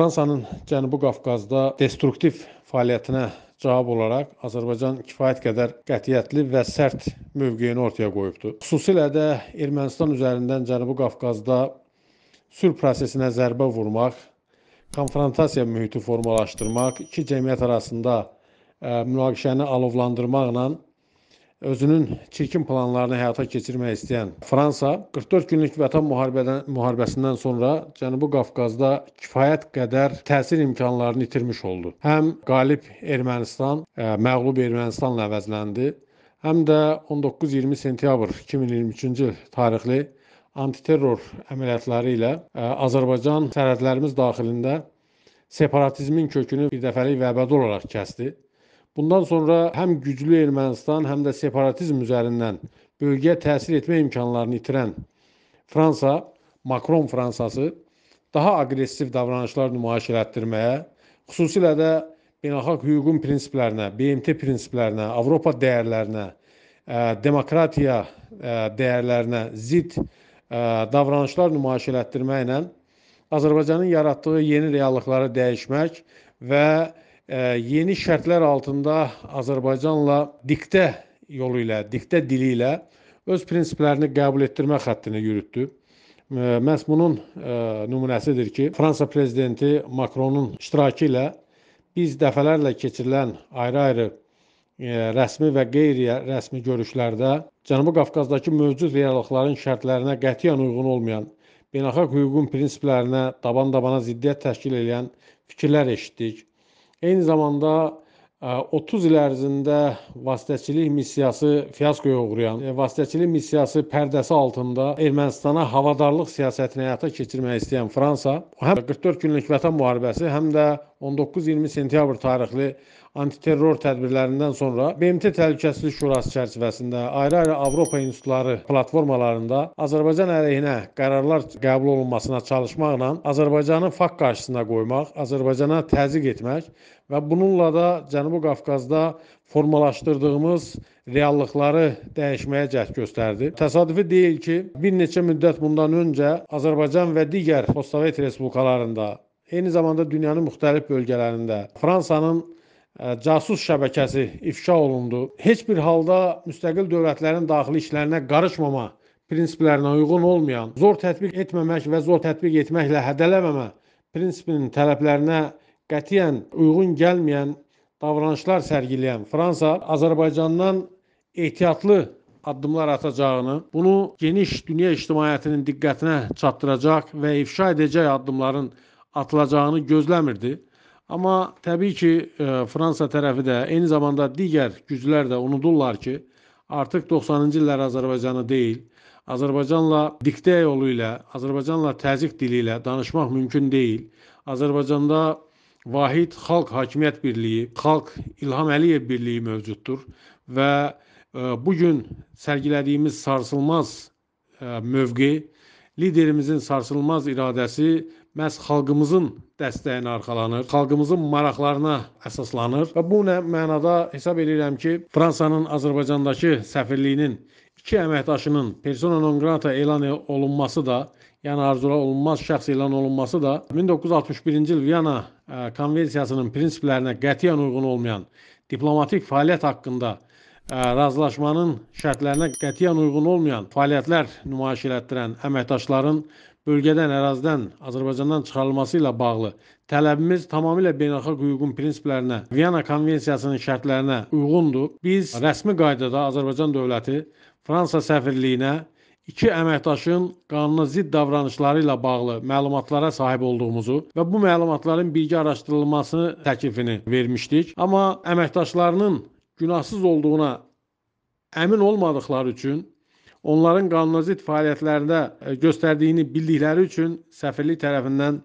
Fransanın Cənubi Qafqazda destruktiv fəaliyyətinə cavab olaraq Azərbaycan kifayət qədər qətiyyətli və sərt mövqeyini ortaya qoyubdur. Xüsusilə də Ermənistan üzərindən Cənubi Qafqazda sülh prosesinə zərbə vurmaq, konfrontasiya mühiti formalaşdırmaq, iki cəmiyyət arasında e, münaqişəni alovlandırmaqla özünün çirkin planlarını həyata keçirmək istəyən Fransa 44 günlük vətən müharibədən müharibəsindən sonra Cənubi Qafqazda kifayət qədər təsir imkanlarını itirmiş oldu. Həm qalib Ermənistan, ə, e, məğlub Ermənistanla əvəzləndi, həm də 19-20 sentyabr 2023-cü il tarixli antiterror əməliyyatları ilə ə, e, Azərbaycan sərhədlərimiz daxilində separatizmin kökünü birdəfəlik və əbədi olaraq kəsdi. Bundan sonra həm güclü Ermənistan, həm də separatizm üzərindən bölgəyə təsir etmə imkanlarını itirən Fransa, Makron Fransası daha aqressiv davranışlar nümayiş elətdirməyə, xüsusilə də beynəlxalq hüququn prinsiplərinə, BMT prinsiplərinə, Avropa dəyərlərinə, demokratiya dəyərlərinə zid davranışlar nümayiş elətdirməklə Azərbaycanın yaratdığı yeni reallıqları dəyişmək və yeni şərtlər altında Azərbaycanla diktə yolu ilə, diktə dili ilə öz prinsiplərini qəbul etdirmə xəttini yürütdü. Məhz bunun e, nümunəsidir ki, Fransa prezidenti Makronun iştirakı ilə biz dəfələrlə keçirilən ayrı-ayrı e, rəsmi və qeyri-rəsmi görüşlərdə Cənubi Qafqazdakı mövcud reallıqların şərtlərinə qətiyyən uyğun olmayan, beynəlxalq hüququn prinsiplərinə daban-dabana ziddiyyət təşkil edən fikirlər eşitdik. Eyni zamanda 30 e, il ərzində vasitəçilik missiyası fiaskoya uğrayan, e, vasitəçilik missiyası pərdəsi altında Ermənistana havadarlıq siyasətini həyata keçirmək istəyən Fransa həm 44 günlük Vətən müharibəsi, həm də 19-20 sentyabr tarixli antiterror tədbirlərindən sonra BMT Təhlükəsizlik Şurası çərçivəsində ayrı-ayrı Avropa institutları platformalarında Azərbaycan əleyhinə qərarlar qəbul olunmasına çalışmaqla Azərbaycanı fakt qarşısına qoymaq, Azərbaycana təzyiq etmək və bununla da Cənubi Qafqazda formalaşdırdığımız reallıqları dəyişməyə cəhd göstərdi. Təsadüfi deyil ki, bir neçə müddət bundan öncə Azərbaycan və digər postsovet respublikalarında, eyni zamanda dünyanın müxtəlif bölgələrində Fransanın casus şəbəkəsi ifşa olundu. Heç bir halda müstəqil dövlətlərin daxili işlərinə qarışmama prinsiplərinə uyğun olmayan, zor tətbiq etməmək və zor tətbiq etməklə hədələməmə prinsipinin tələblərinə qətiyyən uyğun gəlməyən davranışlar sərgiləyən Fransa Azərbaycandan ehtiyatlı addımlar atacağını, bunu geniş dünya ictimaiyyətinin diqqətinə çatdıracaq və ifşa edəcək addımların atılacağını gözləmirdi. Amma təbii ki, e, Fransa tərəfi də, eyni zamanda digər güclər də unudurlar ki, artıq 90-cı illər Azərbaycanı deyil, Azərbaycanla diktə yolu ilə, Azərbaycanla təzyiq dili ilə danışmaq mümkün deyil. Azərbaycanda vahid xalq hakimiyyət birliyi, xalq İlham Əliyev birliyi mövcuddur və e, bu gün sərgilədiyimiz sarsılmaz e, mövqe, liderimizin sarsılmaz iradəsi məhz xalqımızın dəstəyinə arxalanır, xalqımızın maraqlarına əsaslanır və bu nə mənada hesab edirəm ki, Fransanın Azərbaycandakı səfirliyinin iki əməkdaşının persona non grata elan olunması da, yəni arzula olunmaz şəxs elan olunması da 1961-ci il Viyana konvensiyasının prinsiplərinə qətiyyən uyğun olmayan diplomatik fəaliyyət haqqında razılaşmanın şərtlərinə qətiyyən uyğun olmayan fəaliyyətlər nümayiş elətdirən əməkdaşların bölgədən, ərazidən, Azərbaycandan çıxarılması ilə bağlı tələbimiz tamamilə beynəlxalq hüququn prinsiplərinə, Viyana konvensiyasının şərtlərinə uyğundur. Biz rəsmi qaydada Azərbaycan dövləti Fransa səfirliyinə iki əməkdaşın qanuna zidd davranışları ilə bağlı məlumatlara sahib olduğumuzu və bu məlumatların bilgi araşdırılması təklifini vermişdik. Amma əməkdaşlarının günahsız olduğuna əmin olmadıqları üçün onların qanuna zidd fəaliyyətlərində e, göstərdiyini bildikləri üçün səfirlik tərəfindən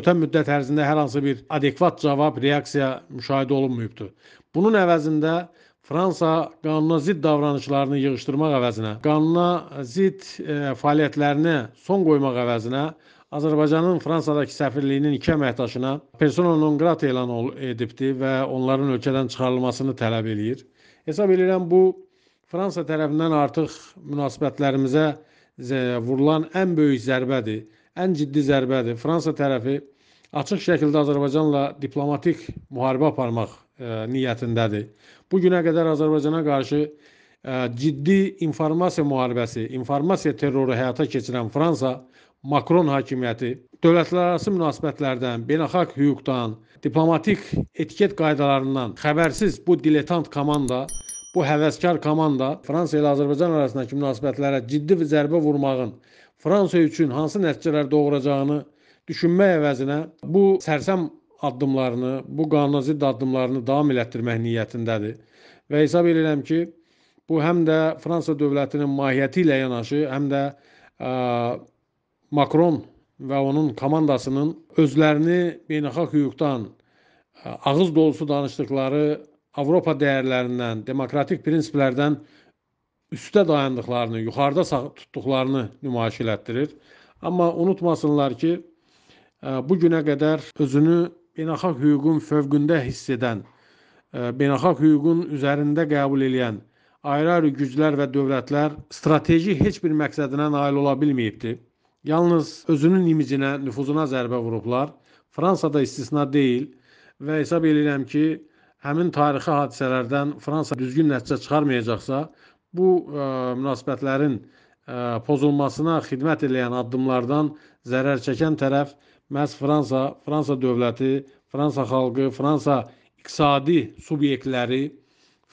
ötən müddət ərzində hər hansı bir adekvat cavab, reaksiya müşahidə olunmayıbdır. Bunun əvəzində Fransa qanuna zidd davranışlarını yığışdırmaq əvəzinə, qanuna zidd e, fəaliyyətlərini son qoymaq əvəzinə Azərbaycanın Fransadakı səfirliyinin iki əməkdaşına persona non grata elan edibdi və onların ölkədən çıxarılmasını tələb eləyir. Hesab edirəm bu Fransa tərəfindən artıq münasibətlərimizə e, vurulan ən böyük zərbədir, ən ciddi zərbədir. Fransa tərəfi açıq şəkildə Azərbaycanla diplomatik müharibə aparmaq ə, e, niyyətindədir. Bu günə qədər Azərbaycana qarşı ə, e, ciddi informasiya müharibəsi, informasiya terroru həyata keçirən Fransa Makron hakimiyyəti dövlətlərarası münasibətlərdən, beynəlxalq hüquqdan, diplomatik etiket qaydalarından xəbərsiz bu diletant komanda bu həvəskar komanda Fransa ilə Azərbaycan arasındakı münasibətlərə ciddi bir zərbə vurmağın Fransa üçün hansı nəticələr doğuracağını düşünmək əvəzinə bu sərsəm addımlarını, bu qanuna zidd addımlarını davam elətdirmək niyyətindədir. Və hesab edirəm ki, bu həm də Fransa dövlətinin mahiyyəti ilə yanaşı, həm də ə, Macron və onun komandasının özlərini beynəlxalq hüquqdan ağız dolusu danışdıqları Avropa dəyərlərindən, demokratik prinsiplərdən üstə dayandıqlarını, yuxarıda tutduqlarını nümayiş elətdirir. Amma unutmasınlar ki, e, bu günə qədər özünü beynəlxalq hüququn fövqündə hiss edən, e, beynəlxalq hüququn üzərində qəbul edən ayrı-ayrı güclər və dövlətlər strateji heç bir məqsədinə nail ola bilməyibdi. Yalnız özünün imicinə, nüfuzuna zərbə vurublar. Fransa da istisna deyil və hesab edirəm ki, həmin tarixi hadisələrdən Fransa düzgün nəticə çıxarmayacaqsa, bu ə, e, münasibətlərin ə, e, pozulmasına xidmət edən addımlardan zərər çəkən tərəf məhz Fransa, Fransa dövləti, Fransa xalqı, Fransa iqtisadi subyektləri,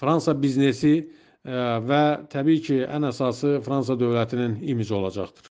Fransa biznesi ə, e, və təbii ki, ən əsası Fransa dövlətinin imici olacaqdır.